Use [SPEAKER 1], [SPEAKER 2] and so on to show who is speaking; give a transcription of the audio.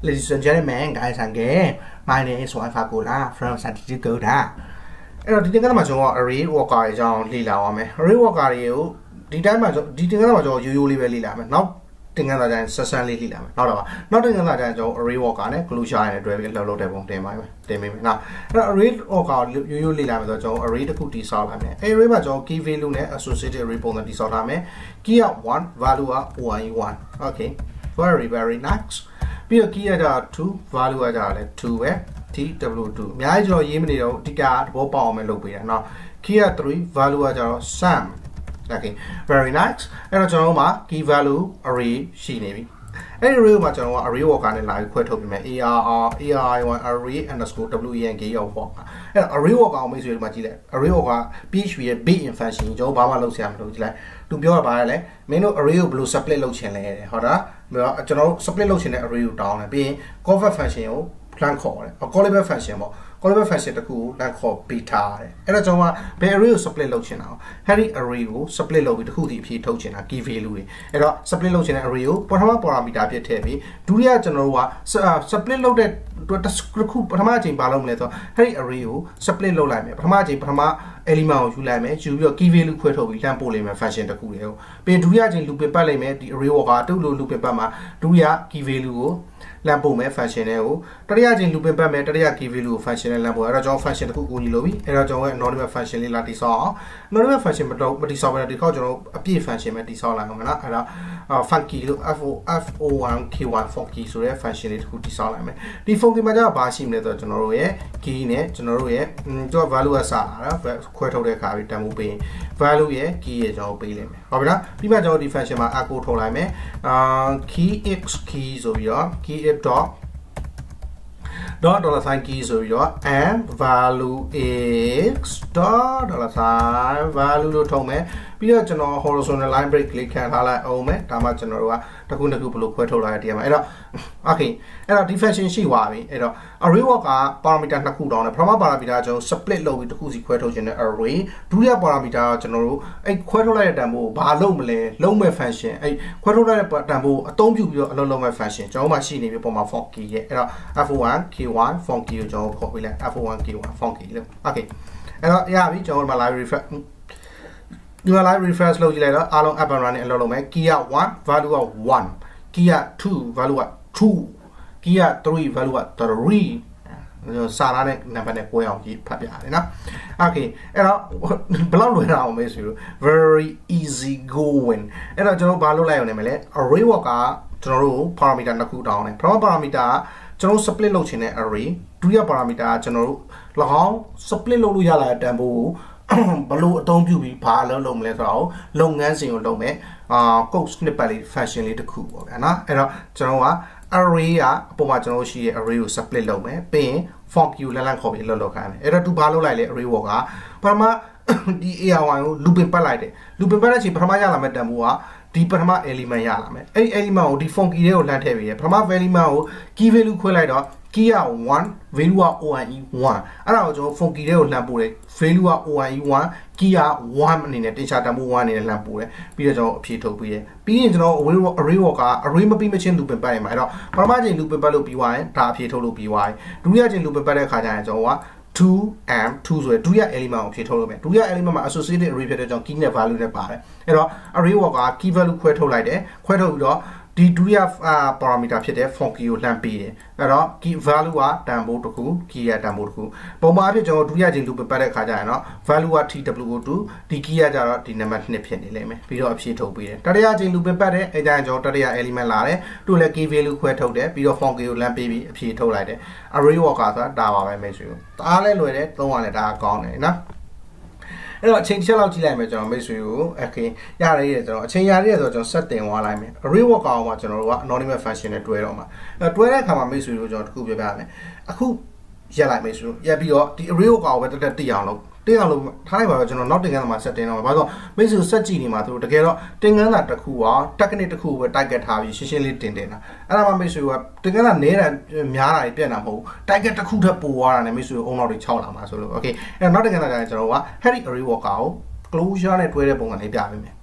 [SPEAKER 1] Ladies and gentlemen, guys and girls, my name is Wan Fakula from Santi Gouda. အဲ့တော့ဒီတင်ကမှာကျွန်တော် array worker အကြောင်းလေ့လာအောင်မယ် array worker တွေကိုဒီတိုင်းမှာဒီတင်ကမှာကျွန်တော်ရိုးရိုးလေးပဲလေ့လာမယ်နောက်တင်ကန်းစာကြိုင်ဆက်ဆန်းလေးလေ့လာမယ်နောက်တော့ပါနောက်တင်ကန်းစာကြိုင်ကျွန်တော် array worker နဲ့ closure နဲ့တွဲပြီးလှုပ်လှုပ်တဲ့ပုံတင်ပါမယ်တင်ပေးမယ်နော်အဲ့တော့ array worker ရိုးရိုးလေ့လာမယ်ဆိုတော့ကျွန်တော် array တစ်ခုတိဆောက်လာမယ် array မှာကျွန်တော် key value နဲ့ associated array ပုံစံတိဆောက်ထားမယ် key က1 value က1 okay very very nice ပြီးတော့ key ရတာ2 value ရတာလည်း2ပဲ tw2 အများကြီးကျွန်တော်ရေးမနေတော့အဓိကသဘောပေါက်အောင်ပဲလုပ်ပေးတာเนาะ key ရ3 value ရကြတော့ sum okay very nice အဲ့တော့ကျွန်တော်တို့မှာ key value array ရှိနေပြီအဲ့ဒီ array ကိုမှကျွန်တော်က array worker နဲ့လာပြီးခွဲထုတ်ပြီးမယ် arr array1 array underscore wenk ရောက်ပေါ့အဲ့တော့ array worker ကိုမိတ်ဆွေတို့မှကြည့်လိုက် array worker php ရဲ့ built-in function ကျွန်တော်ဘာမှလုပ်စရာမလိုကြည့်လိုက်သူပြောတာဘာလဲမင်းတို့ array ကိုဘယ်လို split လုပ်ချင်လဲဟုတ်တာကျွန်တော်တို့ split လုပ်ချင်တဲ့ array ကိုတောင်းတယ်ပြီးရင် convert function ကို plan ခေါ်တယ် callable function ပေါ့ callable function တစ်ခုကိုလန်ခေါ်ပေးထားတယ်အဲ့တော့ကျွန်တော်ကဘယ် array ကို split လုပ်ချင်တာကိုအဲ့ဒီ array ကို split လုပ်ပြီးတစ်ခုတည်းအဖြစ်ထုတ်ချင်တာ key value တွေအဲ့တော့ split လုပ်ချင်တဲ့ array ကိုပထမ parameter ဖြစ်ထည့်ပြီးဒုတိယကျွန်တော်တို့က split လုပ်တဲ့တစ်ခုပထမအချိန်ပါလုပ်မလဲဆိုတော့အဲ့ဒီ array ကို split လုပ်လိုက်မယ်ပထမအချိန်ပထမ element ကိုယူလိုက်မယ်ယူပြီးတော့ key value ခွဲထုတ်ပြီးလမ်းပို့လိုက်မယ် function တစ်ခုတွေကိုပြီးဒုတိယအချိန် loop ပတ်လိုက်မယ်ဒီ array ကတူလို့ loop ပတ်မှာဒုတိယ key value ကိုလမ်းပို့မယ် function တွေကိုတတိယချင်းလူပင်ပတ်မယ်တတိယ key value ကို function နဲ့လမ်းပို့အဲ့တော့ကျွန်တော် function တစ်ခုကိုညီလို့ပြီအဲ့တော့ကျွန်တော်ရဲ့ anonymous function လေးလာတိဆောက်အောင် anonymous function မတော့မတိဆောက်ဘဲဒီခေါက်ကျွန်တော်အပြည့် function ပဲတိဆောက်လာမယ်နော်အဲ့တော့ funky လို့ fo fo1k1 funky ဆိုတဲ့ function လေးတစ်ခုတိဆောက်လာမယ်ဒီ function မှာကျတော့ဘာရှိမလဲဆိုတော့ကျွန်တော်တို့ရဲ့ key နဲ့ကျွန်တော်တို့ရဲ့ကျွန်တော် value ကစလာတာခွဲထုတ်တဲ့အခါပြီးတန်ဖိုးပေးရင် value ရဲ့ key ရဲ့ကျွန်တော်ပေးလိမ့်မယ်ဟုတ်ပြီလားပြီးမှကျွန်တော်ဒီ function မှာ echo ထုတ်လိုက်မယ်အာ key x key ဆိုပြီးတော့ key em đó đó đó là sign key rồi đó and value x đó đó là sign value luôn thôi mẹ ပြီးတော့ကျွန်တော် horizontal line break လေးခံထားလိုက်အောင်မယ်ဒါမှကျွန်တော်တို့ကတစ်ခုတစ်ခုဘယ်လိုခွဲထုတ်လိုက်ရတရားမှာအဲ့တော့ okay အဲ့တော့ diffraction ရှိသွားပြီအဲ့တော့ array walk က parameter နှစ်ခုတောင်းတယ်ပထမ parameter ကျွန်တော် split လုပ်ပြီးတစ်ခုစီခွဲထုတ်ခြင်းနဲ့ array ဒုတိယ parameter ကကျွန်တော်တို့အဲ့ခွဲထုတ်လိုက်တဲ့တန်ဖိုးကိုဘာလုပ်မလဲလုံးမဲ့ function အဲ့ခွဲထုတ်လိုက်တဲ့တန်ဖိုးအသုံးပြုပြီးတော့အလုပ်လုပ်မဲ့ function ကျွန်တော်မှရှိနေပြီပုံမှာ func ရဲ့အဲ့တော့ f1 k1 func ကိုကျွန်တော်ခေါ်ပေးလိုက် f1 k1 func လို့ okay အဲ့တော့ရပြီကျွန်တော်တို့မှာ library UI refresh လုပ်ကြည့်လိုက်တော့အားလုံး up and running အလုပ်လုပ်မယ် Kia 1 value က1 Kia 2 value က2 Kia 3 value က3စာသားနဲ့နံပါတ်နဲ့ကိုယ်အောင်ကြီးဖတ်ပြရတယ်နော်โอเคအဲ့တော့ဘလောက်လွယ်တာအောင်မေးဆိုလို့ very easy going အဲ့တော့ကျွန်တော်ဘာလုပ်လိုက်အောင်နေမလဲ array walk ကကျွန်တော်တို့ parameter နှစ်ခုတောင်းတယ် first parameter ကကျွန်တော် split လုပ်ချင်တဲ့ array ဒုတိယ parameter ကကျွန်တော်တို့၎င်း split လုပ်လို့ရလာတဲ့ tempo ကိုဘလို့အသုံးပြုပြီးဘာအလုပ်လုပ်မလဲဆိုတော့လုပ်ငန်းစဉ်ကိုလုပ်မယ်အာ code snippet လေး function လေးတစ်ခုပေါ့ဗျာနော်အဲ့တော့ကျွန်တော်က array ကအပေါ်မှာကျွန်တော်ရှိရဲ့ array ကို split လုပ်မယ်ပြီးရင် fork ကိုလှလှခေါ်ပြီးအလုပ်လုပ်ခိုင်းမယ်အဲ့တော့သူဘာလုပ်လိုက်လဲ array ဘောကပထမဒီ AR1 ကိုလူပင်ပတ်လိုက်တယ်လူပင်ပတ်တဲ့အချိန်ပထမရလာမဲ့တန်ဖိုးကဒီပထမ element ရလာမယ်အဲ့ဒီ element ကိုဒီ phone key တွေကိုလှမ်းထည့်ပေးတယ်ပထမ element ကို key value ခွဲလိုက်တော့ key က1 value က one 1အဲ့ဒါကိုကျွန်တော် phone key တွေကိုလှမ်းပို့တယ် value က one 1 key က1အနေနဲ့တင်ချတန်ဖိုး1အနေနဲ့လှမ်းပို့တယ်ပြီးတော့ကျွန်တော်အဖြေထုတ်ပေးတယ်ပြီးရင်ကျွန်တော် array array walk က array မပြီးမချင်းလူပင်ပတ်ရမှာအဲ့တော့ပထမချိန်လူပင်ပတ်လို့ပြီးသွားရင်ဒါအဖြေထုတ်လို့ပြီးသွားရင်ဒုတိယချိန်လူပင်ပတ်တဲ့အခါကျရင်ကျွန်တော်က2 and 2ဆိုရယ်ဒုရ element ကိုဖြည့်ထုတ်လို့မယ်ဒုရ element မှာ associated array ဖြစ်တဲ့ကြောင့် key နဲ့ value နဲ့ပါတယ်အဲ့တော့ array walk က key value ခွဲထုတ်လိုက်တယ်ခွဲထုတ်ပြီးတော့ဒီဒုတိယ parameter ဖြစ်တဲ့ for key ကိုလှမ်းပေးတယ်အဲ့တော့ key value ကတန်ဖိုးတစ်ခု key ကတန်ဖိုးတစ်ခုပုံမှန်အဖြစ်ကျွန်တော်ဒုတိယချိန်လူပပတ်တဲ့ခါကျရင်တော့ value က tw2 ဒီ key ကကျတော့ဒီ number 2ဖြစ်နေလိမ့်မယ်ပြီးတော့အဖြေထုတ်ပေးတယ်တတိယချိန်လူပပတ်တဲ့အဲ့ကျရင်ကျွန်တော်တတိယ element လာတယ်သူ့လည်း key value ခွဲထုတ်တယ်ပြီးတော့ for key ကိုလှမ်းပေးပြီးအဖြေထုတ်လိုက်တယ် array walker ဆိုတာဒါပါပဲမိတ်ဆွေတို့ဒါအားလည်းလွယ်တယ်သုံးရလည်းဒါကောင်းတယ်နော်အဲ့တော့အချိန်တစ်ချက်လောက်ကြည့်လိုက်မယ်ကျွန်တော်မိတ်ဆွေကိုโอเคရရရကျွန်တော်အချိန်ရရဆိုတော့ကျွန်တော်စက်တင်သွားလိုက်မယ် array work အောင်မှာကျွန်တော်တို့က anonymous function နဲ့တွဲတော့မှာအဲတွဲတဲ့အခါမှာမိတ်ဆွေတို့ကျွန်တော်တခုပြောပြရမယ်အခုရက်လိုက်မယ်ဆိုတော့ရက်ပြီးတော့ဒီ array ကိုကောက်ပဲတက်တက်တိအောင်လုပ်တိအောင်လုပ်ထားလိုက်ပါတော့ကျွန်တော်နောက်တင်ကန်းသာမှာ set တင်တော့မှာဘာလို့မိတ်ဆွေဆက်ကြည့်နေမှာသူတို့တကယ်တော့တင်ကန်းသာတစ်ခုက technique တစ်ခုပဲ target ထားပြီးရှင်းရှင်းလေးတင်တင်တာအဲ့ဒါမှမိတ်ဆွေကတင်ကန်းသာနဲတာများတာပြက်တာမဟုတ်ဘူး target တစ်ခုထပ်ပိုသွားတာနဲ့မိတ်ဆွေအုံနောက်တွေခြောက်လာမှာဆိုလို့ okay အဲ့တော့နောက်တင်ကန်းသာကျရင်ကျွန်တော်က heavy array worker ကို closure နဲ့တွဲတဲ့ပုံစံလေးပြပေးမယ်